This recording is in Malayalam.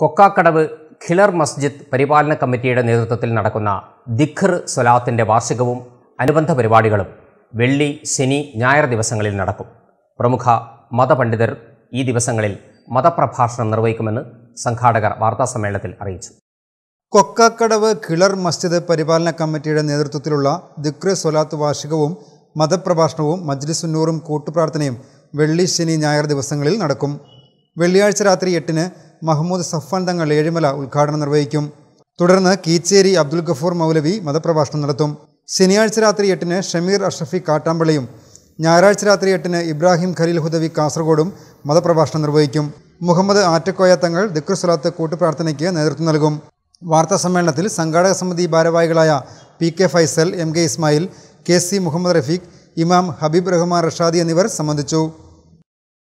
കൊക്കാക്കടവ് ഖിലർ മസ്ജിദ് പരിപാലന കമ്മിറ്റിയുടെ നേതൃത്വത്തിൽ നടക്കുന്ന ദിഖർ സൊലാത്തിൻ്റെ വാർഷികവും അനുബന്ധ പരിപാടികളും വെള്ളി ശനി ഞായർ ദിവസങ്ങളിൽ നടക്കും പ്രമുഖ മതപണ്ഡിതർ ഈ ദിവസങ്ങളിൽ മതപ്രഭാഷണം നിർവഹിക്കുമെന്ന് സംഘാടകർ വാർത്താസമ്മേളനത്തിൽ അറിയിച്ചു കൊക്കാക്കടവ് ഖിളർ മസ്ജിദ് പരിപാലന കമ്മിറ്റിയുടെ നേതൃത്വത്തിലുള്ള ദിഖ്ര സ്വലാത്ത് വാർഷികവും മതപ്രഭാഷണവും മജ്ലിസുന്നൂറും കൂട്ടുപ്രാർത്ഥനയും വെള്ളി ശനി ഞായർ ദിവസങ്ങളിൽ നടക്കും വെള്ളിയാഴ്ച രാത്രി എട്ടിന് മഹ്മൂദ് സഫാൻ തങ്ങൾ ഏഴിമല ഉദ്ഘാടനം നിർവഹിക്കും തുടർന്ന് കീച്ചേരി അബ്ദുൽ ഗഫൂർ മൗലവി മതപ്രഭാഷണം നടത്തും ശനിയാഴ്ച രാത്രി എട്ടിന് ഷമീർ അഷ്റഫി കാട്ടാമ്പള്ളിയും ഞായറാഴ്ച രാത്രി എട്ടിന് ഇബ്രാഹിം ഖലീൽ ഹുദവി കാസർഗോഡും മതപ്രഭാഷണം നിർവഹിക്കും മുഹമ്മദ് ആറ്റക്കോയ തങ്ങൾ ദിക്ർ സ്വലാത്ത് കൂട്ടുപ്രാർത്ഥനയ്ക്ക് നേതൃത്വം നൽകും വാർത്താ സമ്മേളനത്തിൽ സംഘാടക സമിതി ഭാരവാഹികളായ P K Faisal M K Ismail K C Muhammad Rafeeq Imam Habib Rahman Rashadi എന്നിവർ സംബന്ധിച്ചു